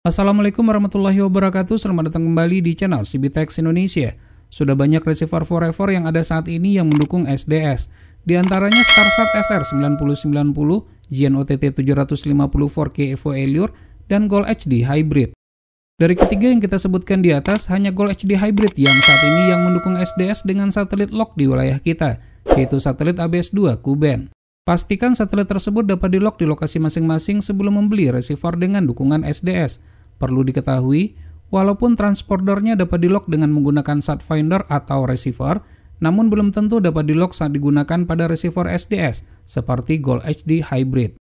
Assalamualaikum warahmatullahi wabarakatuh, selamat datang kembali di channel CBTEX Indonesia. Sudah banyak receiver forever yang ada saat ini yang mendukung SDS. Di antaranya Starsat SR9090, GNOTT 750 4K Evo Allure, dan Gold HD Hybrid. Dari ketiga yang kita sebutkan di atas, hanya Gold HD Hybrid yang saat ini yang mendukung SDS dengan satelit lock di wilayah kita, yaitu satelit ABS-2 Kuben. Pastikan satelit tersebut dapat di-lock di lokasi masing-masing sebelum membeli receiver dengan dukungan SDS. Perlu diketahui, walaupun transpordernya dapat di-lock dengan menggunakan sat finder atau receiver, namun belum tentu dapat di-lock saat digunakan pada receiver SDS seperti Gold HD Hybrid.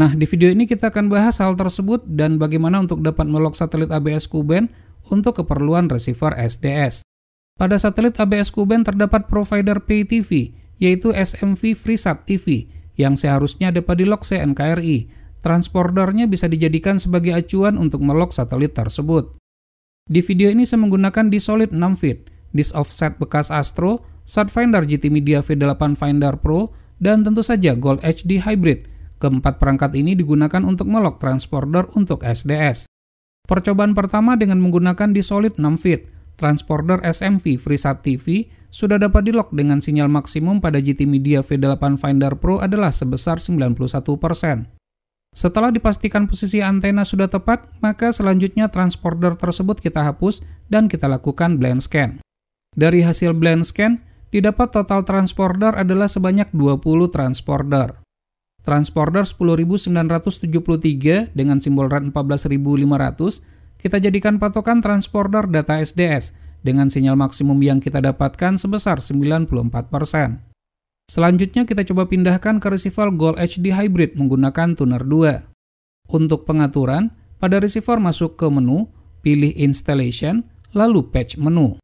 Nah, di video ini kita akan bahas hal tersebut dan bagaimana untuk dapat melock satelit ABS Kuben untuk keperluan receiver SDS. Pada satelit ABS Kuben terdapat provider pay TV yaitu SMV FreeSat TV yang seharusnya dapat di dilok CNKRI. Transpondernya bisa dijadikan sebagai acuan untuk melok satelit tersebut. Di video ini saya menggunakan di Solid 6 feet, disk offset bekas Astro, Satfinder GT Media V8 Finder Pro, dan tentu saja Gold HD Hybrid. Keempat perangkat ini digunakan untuk melok transporter untuk SDS. Percobaan pertama dengan menggunakan di Solid 6 feet, transporter SMV FreeSat TV sudah dapat di di-lock dengan sinyal maksimum pada GT Media V8 Finder Pro adalah sebesar 91%. Setelah dipastikan posisi antena sudah tepat, maka selanjutnya transporter tersebut kita hapus dan kita lakukan blend scan. Dari hasil blend scan, didapat total transporter adalah sebanyak 20 transporter. Transporter 10.973 dengan simbol RAN 14.500 kita jadikan patokan transporter data SDS dengan sinyal maksimum yang kita dapatkan sebesar 94%. Selanjutnya kita coba pindahkan ke receiver Gold HD Hybrid menggunakan tuner 2. Untuk pengaturan, pada receiver masuk ke menu, pilih installation, lalu patch menu.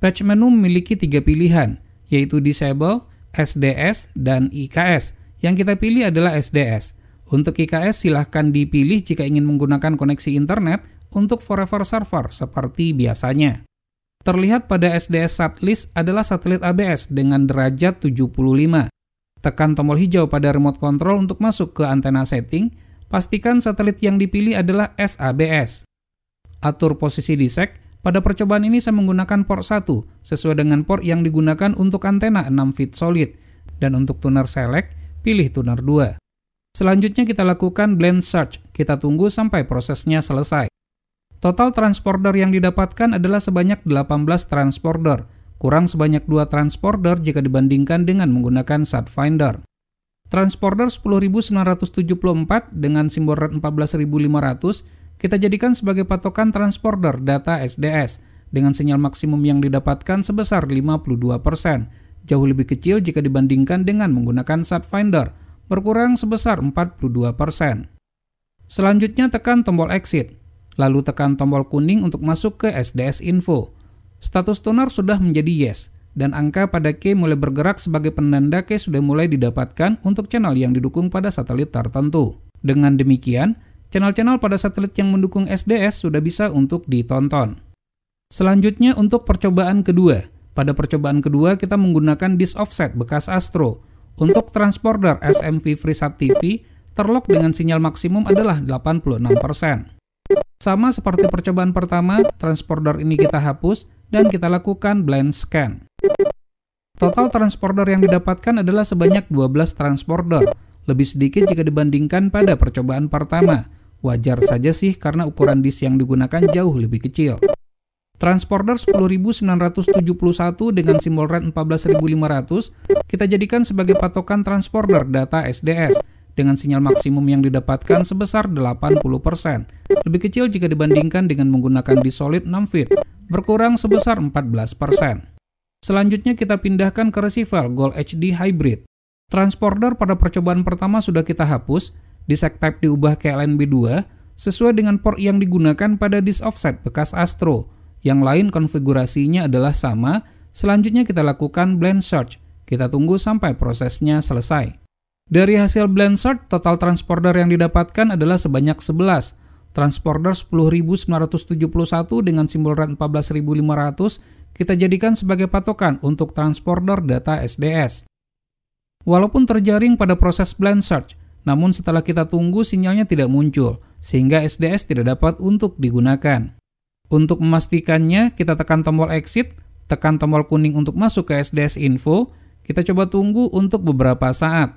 Patch menu memiliki tiga pilihan, yaitu disable, SDS, dan IKS. Yang kita pilih adalah SDS. Untuk IKS silahkan dipilih jika ingin menggunakan koneksi internet untuk Forever Server seperti biasanya. Terlihat pada SDS Satlist adalah satelit ABS dengan derajat 75. Tekan tombol hijau pada remote control untuk masuk ke antena setting, pastikan satelit yang dipilih adalah SABS. Atur posisi di disek, pada percobaan ini saya menggunakan port 1 sesuai dengan port yang digunakan untuk antena 6 feet solid dan untuk tuner select pilih tuner 2. Selanjutnya kita lakukan blend search, kita tunggu sampai prosesnya selesai. Total transporter yang didapatkan adalah sebanyak 18 transporter, kurang sebanyak 2 transporter jika dibandingkan dengan menggunakan Satfinder. Transporter 10.974 dengan simbol red 14.500 kita jadikan sebagai patokan transporter data SDS dengan sinyal maksimum yang didapatkan sebesar 52%, jauh lebih kecil jika dibandingkan dengan menggunakan Satfinder, berkurang sebesar 42%. Selanjutnya tekan tombol exit. Lalu tekan tombol kuning untuk masuk ke SDS Info. Status toner sudah menjadi yes, dan angka pada K mulai bergerak sebagai penanda K sudah mulai didapatkan untuk channel yang didukung pada satelit tertentu. Dengan demikian, channel-channel pada satelit yang mendukung SDS sudah bisa untuk ditonton. Selanjutnya untuk percobaan kedua. Pada percobaan kedua kita menggunakan disk offset bekas Astro. Untuk transporter SMV FreeSat TV, terlock dengan sinyal maksimum adalah 86%. Sama seperti percobaan pertama, transporter ini kita hapus dan kita lakukan blend scan. Total transporter yang didapatkan adalah sebanyak 12 transporter, lebih sedikit jika dibandingkan pada percobaan pertama. Wajar saja sih karena ukuran disk yang digunakan jauh lebih kecil. Transporter 10.971 dengan simbol red 14.500 kita jadikan sebagai patokan transporter data SDS dengan sinyal maksimum yang didapatkan sebesar 80%, lebih kecil jika dibandingkan dengan menggunakan di solid 6 feet, berkurang sebesar 14%. Selanjutnya kita pindahkan ke receiver Gold HD Hybrid. Transporter pada percobaan pertama sudah kita hapus, disk type diubah ke LNB2 sesuai dengan port yang digunakan pada disk offset bekas Astro. Yang lain konfigurasinya adalah sama, selanjutnya kita lakukan blend search. Kita tunggu sampai prosesnya selesai. Dari hasil blend search, total transporter yang didapatkan adalah sebanyak 11. Transporter 10.971 dengan simbol rate 14.500 kita jadikan sebagai patokan untuk transporter data SDS. Walaupun terjaring pada proses blend search, namun setelah kita tunggu sinyalnya tidak muncul, sehingga SDS tidak dapat untuk digunakan. Untuk memastikannya, kita tekan tombol exit, tekan tombol kuning untuk masuk ke SDS info, kita coba tunggu untuk beberapa saat.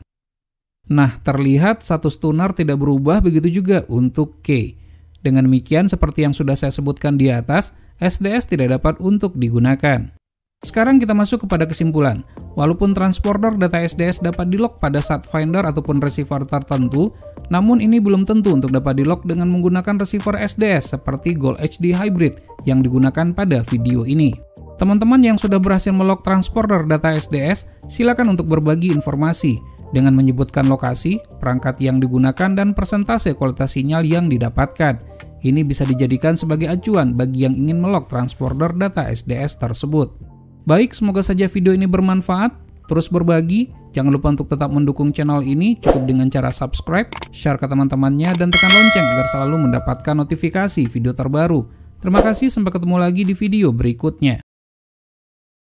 Nah, terlihat status tunar tidak berubah begitu juga untuk K. Dengan demikian, seperti yang sudah saya sebutkan di atas, SDS tidak dapat untuk digunakan. Sekarang kita masuk kepada kesimpulan. Walaupun transporter data SDS dapat di lock pada saat finder ataupun receiver tertentu, namun ini belum tentu untuk dapat di lock dengan menggunakan receiver SDS seperti Gold HD Hybrid yang digunakan pada video ini. Teman-teman yang sudah berhasil melock transporter data SDS, silakan untuk berbagi informasi dengan menyebutkan lokasi, perangkat yang digunakan, dan persentase kualitas sinyal yang didapatkan. Ini bisa dijadikan sebagai acuan bagi yang ingin melok transporter data SDS tersebut. Baik, semoga saja video ini bermanfaat. Terus berbagi, jangan lupa untuk tetap mendukung channel ini cukup dengan cara subscribe, share ke teman-temannya, dan tekan lonceng agar selalu mendapatkan notifikasi video terbaru. Terima kasih, sampai ketemu lagi di video berikutnya.